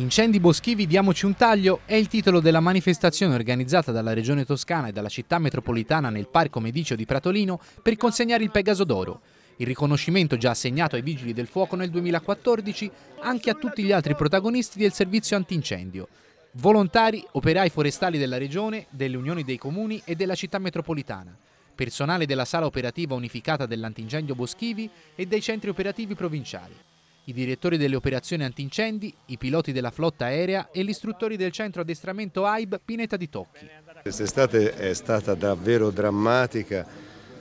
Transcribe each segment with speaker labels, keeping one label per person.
Speaker 1: Incendi boschivi, diamoci un taglio è il titolo della manifestazione organizzata dalla Regione Toscana e dalla città metropolitana nel Parco Medicio di Pratolino per consegnare il Pegaso d'Oro, il riconoscimento già assegnato ai Vigili del Fuoco nel 2014 anche a tutti gli altri protagonisti del servizio antincendio, volontari, operai forestali della Regione, delle Unioni dei Comuni e della città metropolitana, personale della Sala Operativa Unificata dell'Antincendio Boschivi e dei centri operativi provinciali i direttori delle operazioni antincendi, i piloti della flotta aerea e gli istruttori del centro addestramento AIB Pineta di Tocchi.
Speaker 2: Quest'estate è stata davvero drammatica,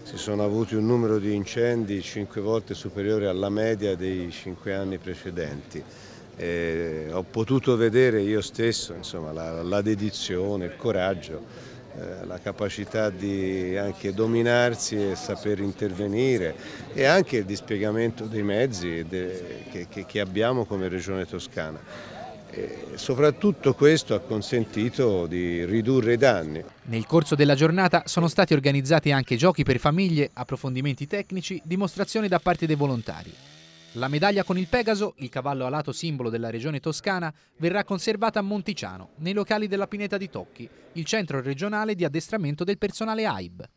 Speaker 2: si sono avuti un numero di incendi cinque volte superiore alla media dei cinque anni precedenti. E ho potuto vedere io stesso insomma, la, la dedizione, il coraggio eh, la capacità di anche dominarsi e saper intervenire e anche il dispiegamento dei mezzi che, abbiamo come regione toscana. E soprattutto questo ha consentito di ridurre i danni.
Speaker 1: Nel corso della giornata sono stati organizzati anche giochi per famiglie, approfondimenti tecnici, dimostrazioni da parte dei volontari. La medaglia con il Pegaso, il cavallo alato simbolo della regione toscana, verrà conservata a Monticiano, nei locali della Pineta di Tocchi, il centro regionale di addestramento del personale AIB.